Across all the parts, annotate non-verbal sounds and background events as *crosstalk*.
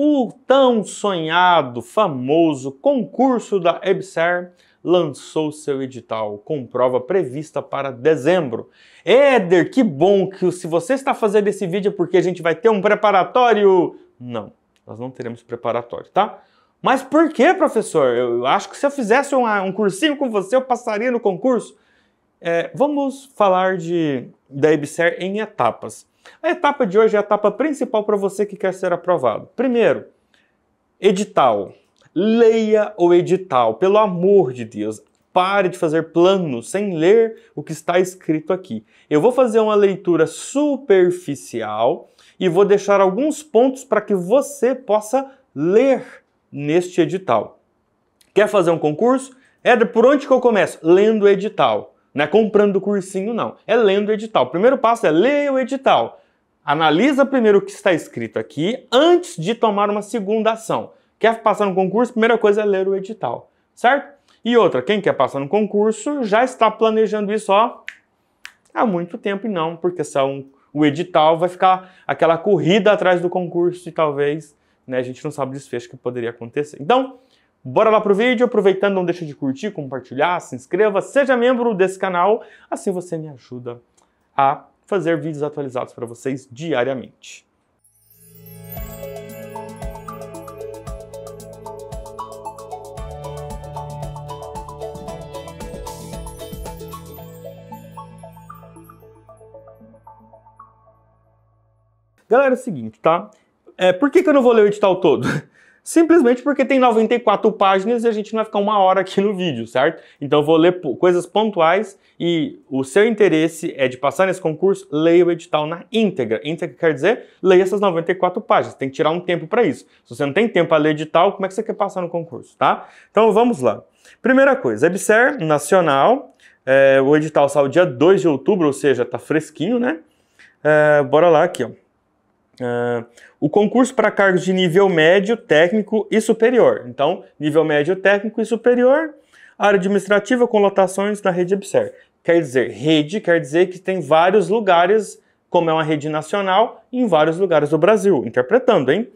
O tão sonhado, famoso concurso da EBSER lançou seu edital, com prova prevista para dezembro. Éder, que bom que se você está fazendo esse vídeo é porque a gente vai ter um preparatório. Não, nós não teremos preparatório, tá? Mas por que, professor? Eu acho que se eu fizesse um, um cursinho com você, eu passaria no concurso. É, vamos falar de da EBSER em etapas. A etapa de hoje é a etapa principal para você que quer ser aprovado. Primeiro, edital. Leia o edital, pelo amor de Deus. Pare de fazer planos sem ler o que está escrito aqui. Eu vou fazer uma leitura superficial e vou deixar alguns pontos para que você possa ler neste edital. Quer fazer um concurso? É por onde que eu começo? Lendo o edital. Não é comprando cursinho, não. É lendo o edital. O primeiro passo é ler o edital. Analisa primeiro o que está escrito aqui antes de tomar uma segunda ação. Quer passar no concurso? Primeira coisa é ler o edital, certo? E outra, quem quer passar no concurso já está planejando isso ó, há muito tempo e não, porque são o edital vai ficar aquela corrida atrás do concurso e talvez né, a gente não sabe o desfecho que poderia acontecer. Então, Bora lá pro vídeo, aproveitando não deixa de curtir, compartilhar, se inscreva, seja membro desse canal, assim você me ajuda a fazer vídeos atualizados para vocês diariamente. Galera, é o seguinte, tá? É, por que, que eu não vou ler o edital todo? *laughs* simplesmente porque tem 94 páginas e a gente não vai ficar uma hora aqui no vídeo, certo? Então eu vou ler coisas pontuais e o seu interesse é de passar nesse concurso, leia o edital na íntegra. Íntegra quer dizer, leia essas 94 páginas, tem que tirar um tempo para isso. Se você não tem tempo para ler edital, como é que você quer passar no concurso, tá? Então vamos lá. Primeira coisa, EBSER Nacional, é, o edital saiu dia 2 de outubro, ou seja, tá fresquinho, né? É, bora lá aqui, ó. Uh, o concurso para cargos de nível médio, técnico e superior. Então, nível médio, técnico e superior, área administrativa com lotações na rede Observe. Quer dizer, rede quer dizer que tem vários lugares, como é uma rede nacional, em vários lugares do Brasil. Interpretando, hein?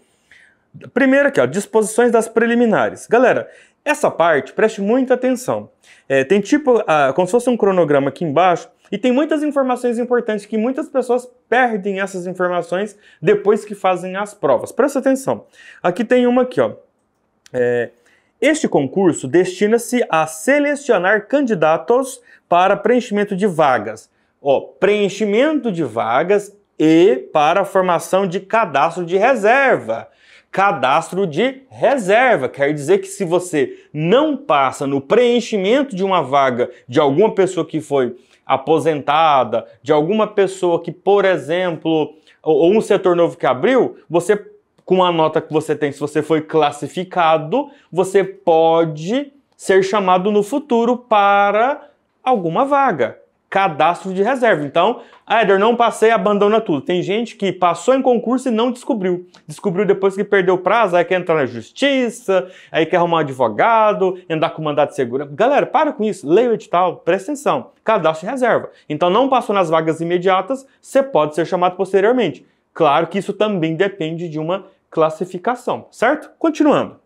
Primeiro aqui, ó, disposições das preliminares. Galera, essa parte preste muita atenção. É, tem tipo, ah, como se fosse um cronograma aqui embaixo, e tem muitas informações importantes que muitas pessoas perdem essas informações depois que fazem as provas. Presta atenção. Aqui tem uma aqui, ó. É, este concurso destina-se a selecionar candidatos para preenchimento de vagas. Ó, preenchimento de vagas e para a formação de cadastro de reserva. Cadastro de reserva quer dizer que se você não passa no preenchimento de uma vaga de alguma pessoa que foi aposentada, de alguma pessoa que, por exemplo, ou um setor novo que abriu, você com a nota que você tem, se você foi classificado, você pode ser chamado no futuro para alguma vaga cadastro de reserva. Então, ah, não passei, abandona tudo. Tem gente que passou em concurso e não descobriu. Descobriu depois que perdeu o prazo, aí quer entrar na justiça, aí quer arrumar um advogado, andar com mandado de segurança. Galera, para com isso, leia o edital, presta atenção, cadastro de reserva. Então, não passou nas vagas imediatas, você pode ser chamado posteriormente. Claro que isso também depende de uma classificação, certo? Continuando.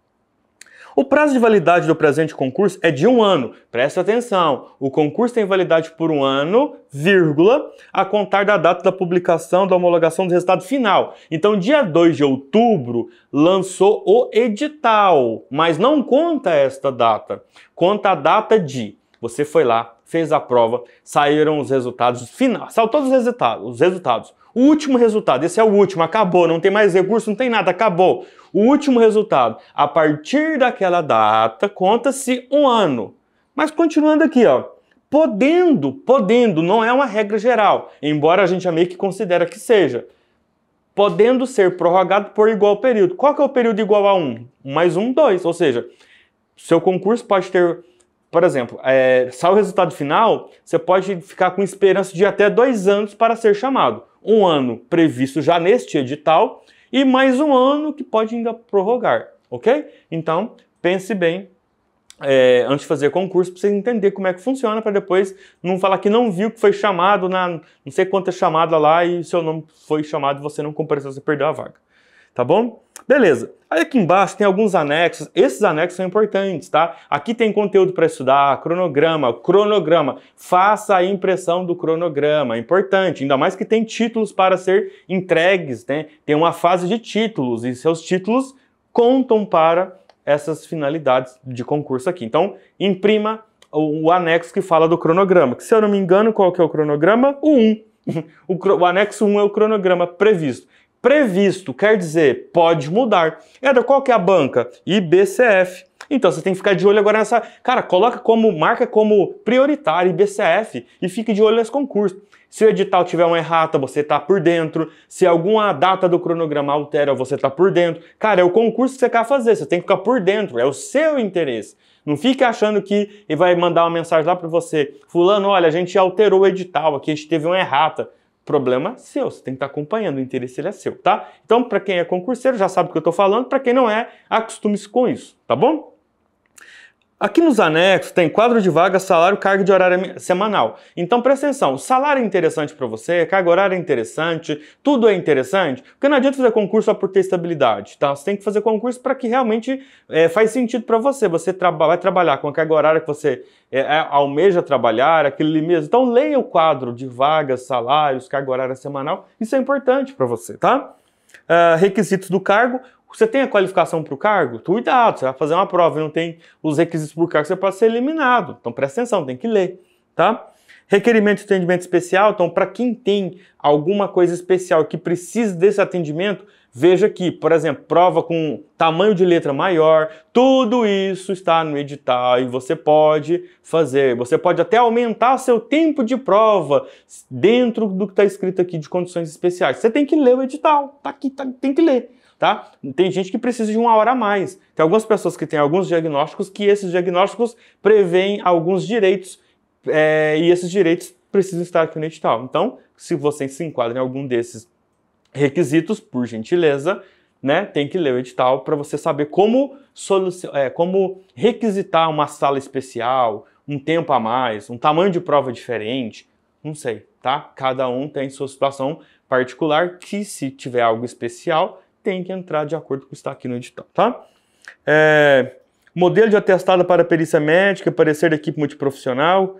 O prazo de validade do presente concurso é de um ano. Presta atenção. O concurso tem validade por um ano, vírgula, a contar da data da publicação da homologação do resultado final. Então, dia 2 de outubro lançou o edital, mas não conta esta data. Conta a data de você foi lá, fez a prova, saíram os resultados, final, saiu todos os resultados, os resultados. O último resultado, esse é o último, acabou, não tem mais recurso, não tem nada, acabou. O último resultado, a partir daquela data, conta-se um ano. Mas continuando aqui, ó, podendo, podendo, não é uma regra geral, embora a gente meio que considera que seja. Podendo ser prorrogado por igual período. Qual que é o período igual a um? Mais um, dois. Ou seja, seu concurso pode ter por exemplo, é, sai o resultado final, você pode ficar com esperança de até dois anos para ser chamado. Um ano previsto já neste edital e mais um ano que pode ainda prorrogar, ok? Então, pense bem é, antes de fazer concurso para você entender como é que funciona, para depois não falar que não viu que foi chamado na não sei quantas chamadas lá e seu nome foi chamado e você não compareceu, você perdeu a vaga. Tá bom? Beleza. Aí aqui embaixo tem alguns anexos. Esses anexos são importantes, tá? Aqui tem conteúdo para estudar, cronograma, cronograma. Faça a impressão do cronograma, é importante. Ainda mais que tem títulos para ser entregues, né? Tem uma fase de títulos e seus títulos contam para essas finalidades de concurso aqui. Então, imprima o, anexo que fala do cronograma. Que, se eu não me engano, qual que é o cronograma? *laughs* O 1. O, o anexo 1 é o cronograma previsto previsto, quer dizer, pode mudar. Eder, é qual que é a banca? IBCF. Então você tem que ficar de olho agora nessa. Cara, coloca como marca como prioritária IBCF e fique de olho nesse concurso. Se o edital tiver uma errata, você tá por dentro. Se alguma data do cronograma altera, você tá por dentro. Cara, é o concurso que você quer fazer, você tem que ficar por dentro, é o seu interesse. Não fique achando que ele vai mandar uma mensagem lá para você, fulano, olha, a gente alterou o edital aqui, a gente teve uma errata. Problema seu, você tem que estar acompanhando, o interesse ele é seu, tá? Então, para quem é concurseiro, já sabe o que eu estou falando, para quem não é, acostume-se com isso, tá bom? Aqui nos anexos tem quadro de vaga, salário, carga de horário semanal. Então presta atenção, salário é interessante para você, carga horário é interessante, tudo é interessante, porque não adianta fazer concurso só por ter estabilidade, tá? Você tem que fazer concurso para que realmente é, faz sentido para você. Você vai trabalhar com a carga horária que você é, é almeja trabalhar, aquilo ali mesmo. Então leia o quadro de vagas, salários, carga horária semanal, isso é importante para você, tá? Uh, requisitos do cargo. Você tem a qualificação para o cargo? Cuidado, você vai fazer uma prova e não tem os requisitos para o cargo, você pode ser eliminado. Então presta atenção, tem que ler, tá? Requerimento de atendimento especial, então para quem tem alguma coisa especial que precisa desse atendimento, veja aqui, por exemplo, prova com tamanho de letra maior, tudo isso está no edital e você pode fazer. Você pode até aumentar seu tempo de prova dentro do que está escrito aqui de condições especiais. Você tem que ler o edital, tá aqui, tá, tem que ler tá? Tem gente que precisa de uma hora a mais. Tem algumas pessoas que têm alguns diagnósticos que esses diagnósticos preveem alguns direitos é, e esses direitos precisam estar aqui no edital. Então, se você se enquadra em algum desses requisitos, por gentileza, né, tem que ler o edital para você saber como, é, como requisitar uma sala especial, um tempo a mais, um tamanho de prova diferente, não sei, tá? Cada um tem sua situação particular que se tiver algo especial, tem que entrar de acordo com o que está aqui no edital, tá? É, modelo de atestado para perícia médica, parecer da equipe multiprofissional,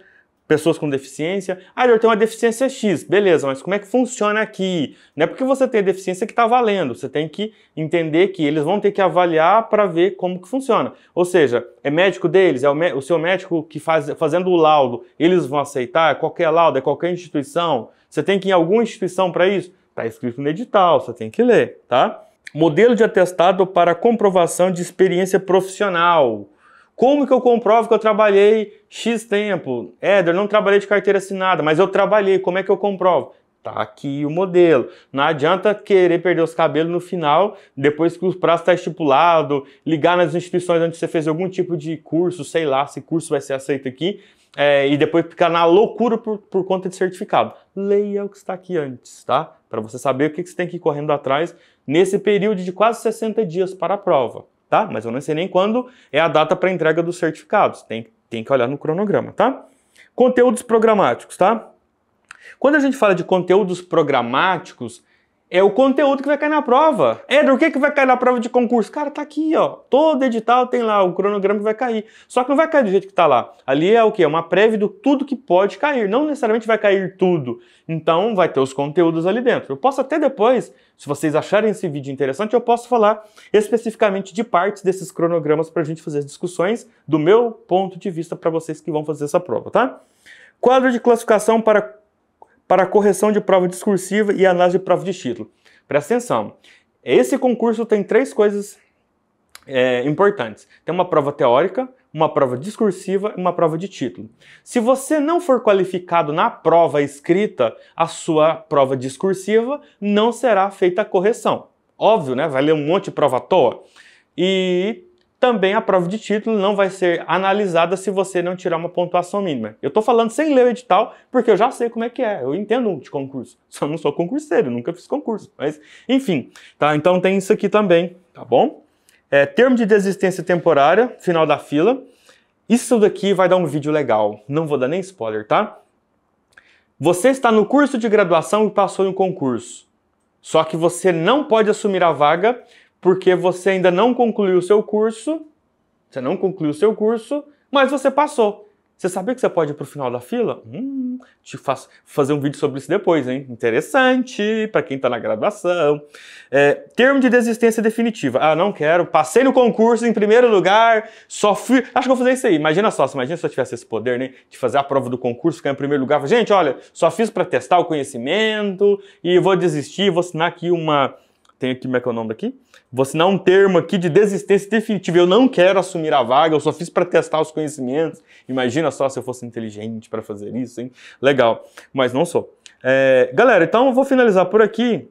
pessoas com deficiência. Ah, eu tenho uma deficiência X, beleza, mas como é que funciona aqui? Não é porque você tem deficiência que está valendo, você tem que entender que eles vão ter que avaliar para ver como que funciona. Ou seja, é médico deles, é o, o seu médico que faz, fazendo o laudo, eles vão aceitar, é qualquer laudo, é qualquer instituição. Você tem que ir em alguma instituição para isso? Está escrito no edital, você tem que ler, tá? Modelo de atestado para comprovação de experiência profissional. Como que eu comprovo que eu trabalhei X tempo? Éder, não trabalhei de carteira assinada, mas eu trabalhei. Como é que eu comprovo? Tá aqui o modelo. Não adianta querer perder os cabelos no final, depois que o prazo está estipulado, ligar nas instituições onde você fez algum tipo de curso, sei lá, se curso vai ser aceito aqui, é, e depois ficar na loucura por, por conta de certificado. Leia o que está aqui antes, tá? Para você saber o que, que você tem que ir correndo atrás nesse período de quase 60 dias para a prova, tá? Mas eu não sei nem quando é a data para entrega dos certificados. Tem, tem que olhar no cronograma, tá? Conteúdos programáticos, tá? Quando a gente fala de conteúdos programáticos, é o conteúdo que vai cair na prova. Éder, o que, é que vai cair na prova de concurso? Cara, tá aqui, ó. Todo edital tem lá o cronograma que vai cair. Só que não vai cair do jeito que tá lá. Ali é o que? É uma prévia do tudo que pode cair. Não necessariamente vai cair tudo. Então, vai ter os conteúdos ali dentro. Eu posso até depois, se vocês acharem esse vídeo interessante, eu posso falar especificamente de partes desses cronogramas para a gente fazer as discussões do meu ponto de vista para vocês que vão fazer essa prova, tá? Quadro de classificação para para correção de prova discursiva e análise de prova de título. Presta atenção, esse concurso tem três coisas é, importantes. Tem uma prova teórica, uma prova discursiva e uma prova de título. Se você não for qualificado na prova escrita, a sua prova discursiva não será feita a correção. Óbvio, né? Vai ler um monte de prova à toa. E também a prova de título não vai ser analisada se você não tirar uma pontuação mínima. Eu estou falando sem ler o edital, porque eu já sei como é que é, eu entendo de concurso. *laughs* Só não sou concurseiro, nunca fiz concurso, mas enfim, tá? Então tem isso aqui também, tá bom? É, termo de desistência temporária, final da fila. Isso daqui vai dar um vídeo legal, não vou dar nem spoiler, tá? Você está no curso de graduação e passou em um concurso. Só que você não pode assumir a vaga porque você ainda não concluiu o seu curso, você não concluiu o seu curso, mas você passou. Você sabia que você pode ir para o final da fila? Hum, te faço fazer um vídeo sobre isso depois, hein? Interessante para quem está na graduação. É, termo de desistência definitiva. Ah, não quero. Passei no concurso em primeiro lugar. Só fui. Acho que eu vou fazer isso aí. Imagina só, imagina se eu tivesse esse poder, né? De fazer a prova do concurso, ficar em primeiro lugar. Gente, olha, só fiz para testar o conhecimento e vou desistir. Vou assinar aqui uma tem aqui, como é que é o nome daqui? Vou assinar um termo aqui de desistência definitiva. Eu não quero assumir a vaga, eu só fiz para testar os conhecimentos. Imagina só se eu fosse inteligente para fazer isso, hein? Legal, mas não sou. É, galera, então eu vou finalizar por aqui,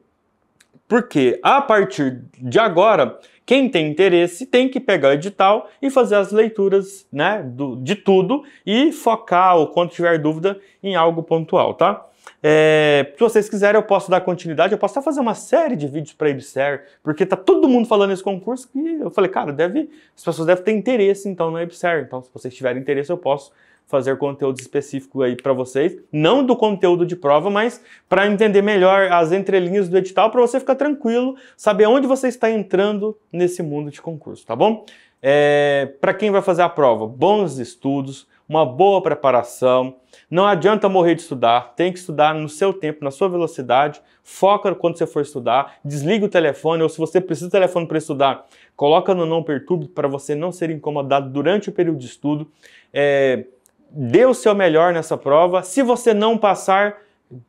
porque a partir de agora, quem tem interesse tem que pegar o edital e fazer as leituras né, do, de tudo e focar, ou quando tiver dúvida, em algo pontual, tá? É, se vocês quiserem, eu posso dar continuidade, eu posso até fazer uma série de vídeos para a IBSER, porque tá todo mundo falando esse concurso que eu falei, cara, deve, as pessoas devem ter interesse então na IBSER. Então, se vocês tiverem interesse, eu posso fazer conteúdo específico aí para vocês, não do conteúdo de prova, mas para entender melhor as entrelinhas do edital, para você ficar tranquilo, saber onde você está entrando nesse mundo de concurso, tá bom? É, para quem vai fazer a prova, bons estudos, uma boa preparação. Não adianta morrer de estudar, tem que estudar no seu tempo, na sua velocidade. Foca quando você for estudar, desliga o telefone ou se você precisa do telefone para estudar, coloca no não perturbe para você não ser incomodado durante o período de estudo. É, dê o seu melhor nessa prova. Se você não passar,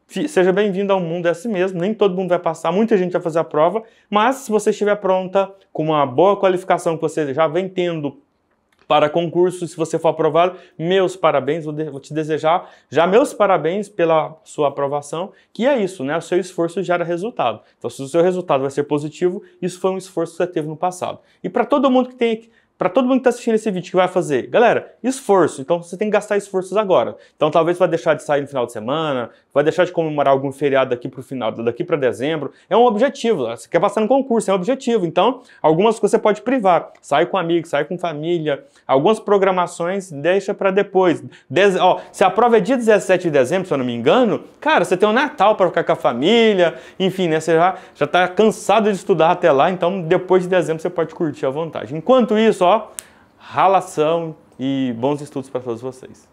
seja bem-vindo ao mundo é assim mesmo. Nem todo mundo vai passar, muita gente vai fazer a prova, mas se você estiver pronta com uma boa qualificação que você já vem tendo para concurso. Se você for aprovado, meus parabéns, vou, de, vou, te desejar já meus parabéns pela sua aprovação, que é isso, né? O seu esforço gera resultado. Então, se o seu resultado vai ser positivo, isso foi um esforço que você teve no passado. E para todo mundo que tem para todo mundo que está assistindo esse vídeo que vai fazer, galera, esforço. Então você tem que gastar esforços agora. Então talvez vai deixar de sair no final de semana, vai deixar de comemorar algum feriado daqui para o final, daqui para dezembro. É um objetivo. Você quer passar no concurso, é um objetivo. Então algumas coisas você pode privar. Sai com amigos, sai com família. Algumas programações deixa para depois. Dez... Ó, se a prova é dia 17 de dezembro, se eu não me engano, cara, você tem o um Natal para ficar com a família. Enfim, né? Você já já está cansado de estudar até lá. Então depois de dezembro você pode curtir à vontade. Enquanto isso, só, ralação e bons estudos para todos vocês.